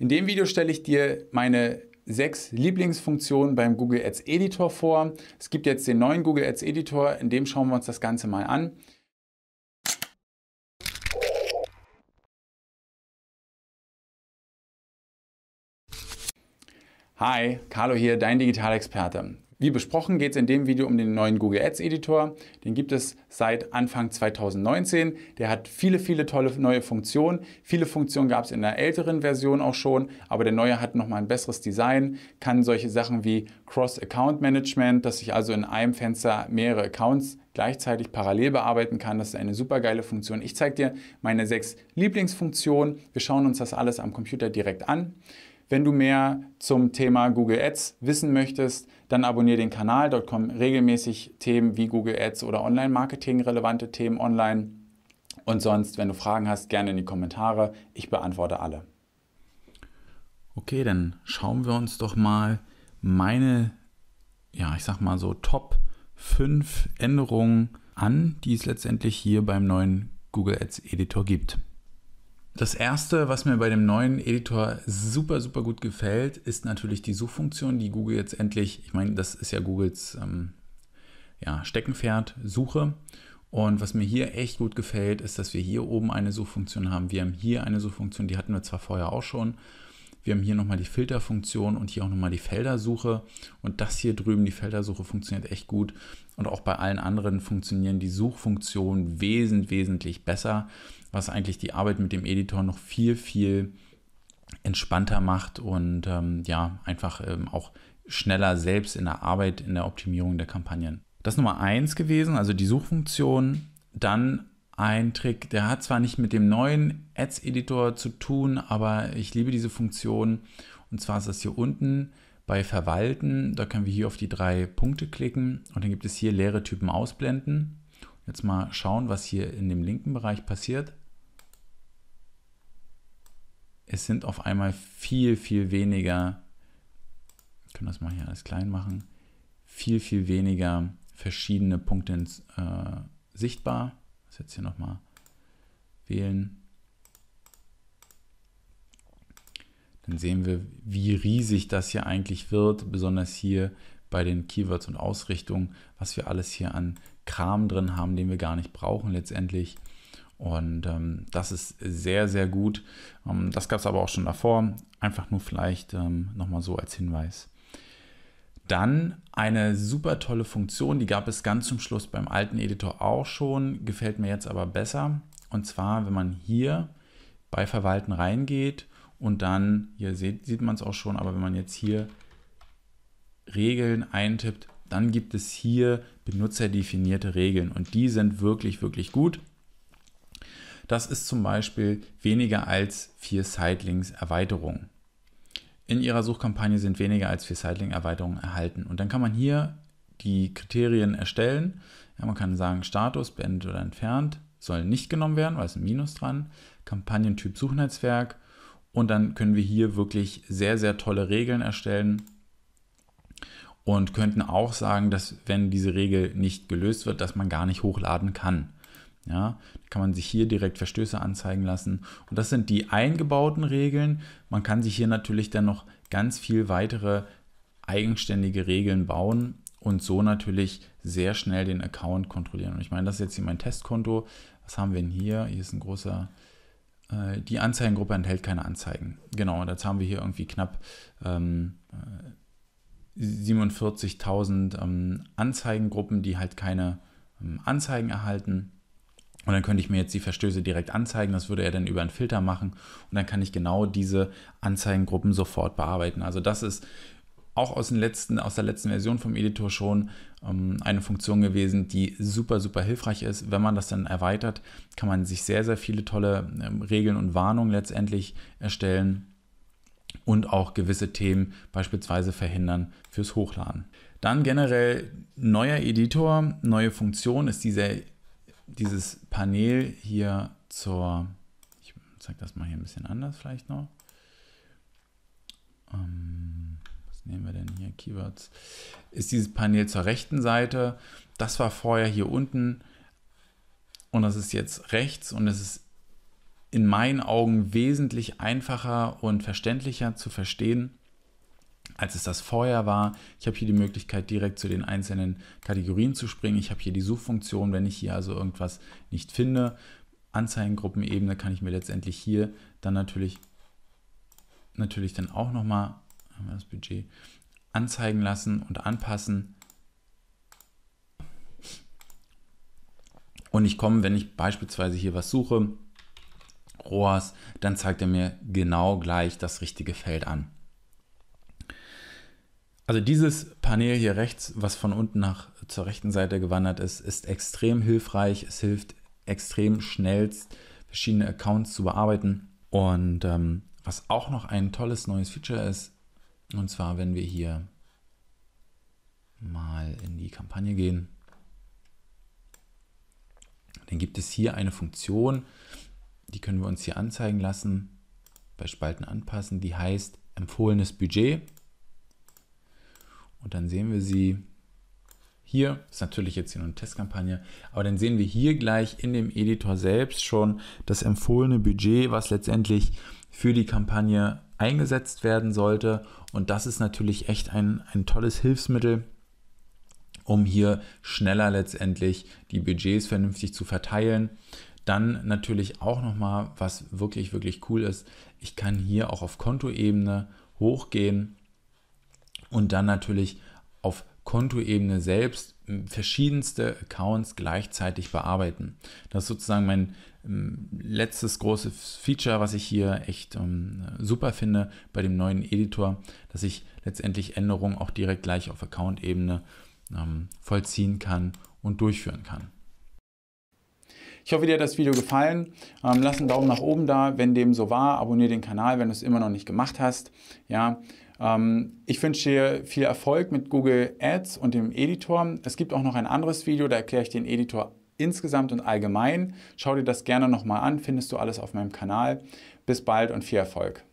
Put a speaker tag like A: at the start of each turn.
A: In dem Video stelle ich dir meine sechs Lieblingsfunktionen beim Google Ads Editor vor. Es gibt jetzt den neuen Google Ads Editor, in dem schauen wir uns das Ganze mal an. Hi, Carlo hier, dein Digitalexperte. Wie besprochen geht es in dem Video um den neuen Google Ads Editor. Den gibt es seit Anfang 2019. Der hat viele, viele tolle neue Funktionen. Viele Funktionen gab es in der älteren Version auch schon, aber der neue hat nochmal ein besseres Design, kann solche Sachen wie Cross-Account-Management, dass ich also in einem Fenster mehrere Accounts gleichzeitig parallel bearbeiten kann. Das ist eine super geile Funktion. Ich zeige dir meine sechs Lieblingsfunktionen. Wir schauen uns das alles am Computer direkt an. Wenn du mehr zum Thema Google Ads wissen möchtest, dann abonniere den Kanal, dort kommen regelmäßig Themen wie Google Ads oder Online-Marketing relevante Themen online. Und sonst, wenn du Fragen hast, gerne in die Kommentare. Ich beantworte alle. Okay, dann schauen wir uns doch mal meine, ja, ich sag mal so, Top 5 Änderungen an, die es letztendlich hier beim neuen Google Ads Editor gibt. Das erste, was mir bei dem neuen Editor super, super gut gefällt, ist natürlich die Suchfunktion, die Google jetzt endlich, ich meine, das ist ja Googles ähm, ja, Steckenpferd, Suche. Und was mir hier echt gut gefällt, ist, dass wir hier oben eine Suchfunktion haben. Wir haben hier eine Suchfunktion, die hatten wir zwar vorher auch schon. Wir haben hier nochmal die Filterfunktion und hier auch nochmal die Feldersuche. Und das hier drüben, die Feldersuche, funktioniert echt gut. Und auch bei allen anderen funktionieren die Suchfunktionen wesentlich, wesentlich besser, was eigentlich die Arbeit mit dem Editor noch viel, viel entspannter macht und ähm, ja, einfach ähm, auch schneller selbst in der Arbeit, in der Optimierung der Kampagnen. Das ist Nummer eins gewesen, also die Suchfunktion. Dann ein Trick, der hat zwar nicht mit dem neuen Ads-Editor zu tun, aber ich liebe diese Funktion. Und zwar ist das hier unten bei Verwalten. Da können wir hier auf die drei Punkte klicken und dann gibt es hier leere Typen ausblenden. Jetzt mal schauen, was hier in dem linken Bereich passiert. Es sind auf einmal viel, viel weniger, ich kann das mal hier alles klein machen, viel, viel weniger verschiedene Punkte äh, sichtbar. Das jetzt hier nochmal wählen. Dann sehen wir, wie riesig das hier eigentlich wird, besonders hier bei den Keywords und Ausrichtungen, was wir alles hier an Kram drin haben, den wir gar nicht brauchen letztendlich. Und ähm, das ist sehr, sehr gut. Ähm, das gab es aber auch schon davor. Einfach nur vielleicht ähm, nochmal so als Hinweis. Dann eine super tolle Funktion, die gab es ganz zum Schluss beim alten Editor auch schon, gefällt mir jetzt aber besser. Und zwar, wenn man hier bei Verwalten reingeht und dann, hier seht, sieht man es auch schon, aber wenn man jetzt hier Regeln eintippt, dann gibt es hier benutzerdefinierte Regeln und die sind wirklich, wirklich gut. Das ist zum Beispiel weniger als vier Sidelinks Erweiterung in Ihrer Suchkampagne sind weniger als vier Siteling-Erweiterungen erhalten. Und dann kann man hier die Kriterien erstellen. Ja, man kann sagen, Status, beendet oder entfernt, soll nicht genommen werden, weil es ein Minus dran. Kampagnentyp Suchnetzwerk. Und dann können wir hier wirklich sehr, sehr tolle Regeln erstellen und könnten auch sagen, dass wenn diese Regel nicht gelöst wird, dass man gar nicht hochladen kann. Ja, kann man sich hier direkt Verstöße anzeigen lassen. Und das sind die eingebauten Regeln. Man kann sich hier natürlich dann noch ganz viel weitere eigenständige Regeln bauen und so natürlich sehr schnell den Account kontrollieren. Und ich meine, das ist jetzt hier mein Testkonto. Was haben wir denn hier? Hier ist ein großer. Äh, die Anzeigengruppe enthält keine Anzeigen. Genau, und jetzt haben wir hier irgendwie knapp ähm, 47.000 äh, ähm, Anzeigengruppen, die halt keine ähm, Anzeigen erhalten. Und dann könnte ich mir jetzt die Verstöße direkt anzeigen. Das würde er dann über einen Filter machen. Und dann kann ich genau diese Anzeigengruppen sofort bearbeiten. Also das ist auch aus, den letzten, aus der letzten Version vom Editor schon ähm, eine Funktion gewesen, die super, super hilfreich ist. Wenn man das dann erweitert, kann man sich sehr, sehr viele tolle ähm, Regeln und Warnungen letztendlich erstellen und auch gewisse Themen beispielsweise verhindern fürs Hochladen. Dann generell neuer Editor, neue Funktion ist dieser dieses Panel hier zur, ich zeige das mal hier ein bisschen anders vielleicht noch. Ähm, was nehmen wir denn hier? Keywords. Ist dieses Panel zur rechten Seite. Das war vorher hier unten und das ist jetzt rechts und es ist in meinen Augen wesentlich einfacher und verständlicher zu verstehen als es das vorher war. Ich habe hier die Möglichkeit, direkt zu den einzelnen Kategorien zu springen. Ich habe hier die Suchfunktion, wenn ich hier also irgendwas nicht finde. Anzeigengruppenebene kann ich mir letztendlich hier dann natürlich, natürlich dann auch nochmal das Budget anzeigen lassen und anpassen. Und ich komme, wenn ich beispielsweise hier was suche, ROAS, dann zeigt er mir genau gleich das richtige Feld an. Also dieses Panel hier rechts, was von unten nach äh, zur rechten Seite gewandert ist, ist extrem hilfreich. Es hilft extrem schnell, verschiedene Accounts zu bearbeiten. Und ähm, was auch noch ein tolles neues Feature ist, und zwar, wenn wir hier mal in die Kampagne gehen, dann gibt es hier eine Funktion, die können wir uns hier anzeigen lassen, bei Spalten anpassen, die heißt empfohlenes Budget. Und dann sehen wir sie hier, ist natürlich jetzt hier nur eine Testkampagne, aber dann sehen wir hier gleich in dem Editor selbst schon das empfohlene Budget, was letztendlich für die Kampagne eingesetzt werden sollte. Und das ist natürlich echt ein, ein tolles Hilfsmittel, um hier schneller letztendlich die Budgets vernünftig zu verteilen. Dann natürlich auch nochmal, was wirklich, wirklich cool ist, ich kann hier auch auf Kontoebene hochgehen und dann natürlich auf Kontoebene selbst verschiedenste Accounts gleichzeitig bearbeiten. Das ist sozusagen mein ähm, letztes großes Feature, was ich hier echt um, ähm, super finde bei dem neuen Editor, dass ich letztendlich Änderungen auch direkt gleich auf Account-Ebene ähm, vollziehen kann und durchführen kann. Ich hoffe, dir hat das Video gefallen. Ähm, lass einen Daumen nach oben da, wenn dem so war. Abonniere den Kanal, wenn du es immer noch nicht gemacht hast. Ja, ähm, ich wünsche dir viel Erfolg mit Google Ads und dem Editor. Es gibt auch noch ein anderes Video, da erkläre ich den Editor insgesamt und allgemein. Schau dir das gerne nochmal an, findest du alles auf meinem Kanal. Bis bald und viel Erfolg.